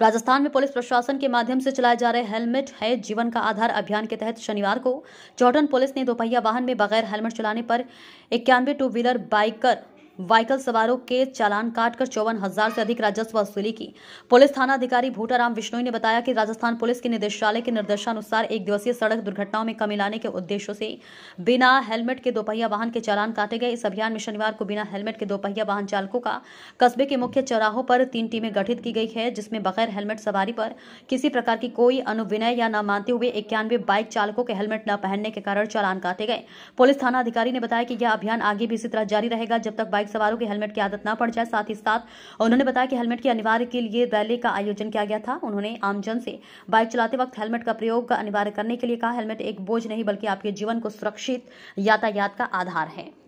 राजस्थान में पुलिस प्रशासन के माध्यम से चलाए जा रहे हेलमेट है जीवन का आधार अभियान के तहत शनिवार को चौटन पुलिस ने दोपहिया वाहन में बगैर हेलमेट चलाने पर इक्यानवे टू व्हीलर बाइकर वाइकल सवारों के चालान काटकर चौवन हजार से अधिक राजस्व वसूली की पुलिस थाना अधिकारी भूटाराम विश्नोई ने बताया कि राजस्थान पुलिस के निदेशालय के निर्देशानुसार एक दिवसीय सड़क दुर्घटनाओं में कमी लाने के उद्देश्य से बिना हेलमेट के दोपहिया वाहन के चालान काटे गए इस अभियान में शनिवार को बिना हेलमेट के दोपहिया वाहन चालकों का कस्बे के मुख्य चौराहों पर तीन टीमें गठित की गई है जिसमें बगैर हेलमेट सवारी पर किसी प्रकार की कोई अनुविनय या न मानते हुए इक्यानवे बाइक चालकों के हेलमेट न पहनने के कारण चालान काटे गए पुलिस थाना अधिकारी ने बताया कि यह अभियान आगे भी इसी तरह जारी रहेगा जब तक बाइक बाइक सवारों के हेलमेट की आदत न पड़ जाए साथ ही साथ उन्होंने बताया कि हेलमेट की अनिवार्य के लिए रैली का आयोजन किया गया था उन्होंने आमजन से बाइक चलाते वक्त हेलमेट का प्रयोग अनिवार्य करने के लिए कहा हेलमेट एक बोझ नहीं बल्कि आपके जीवन को सुरक्षित यातायात का आधार है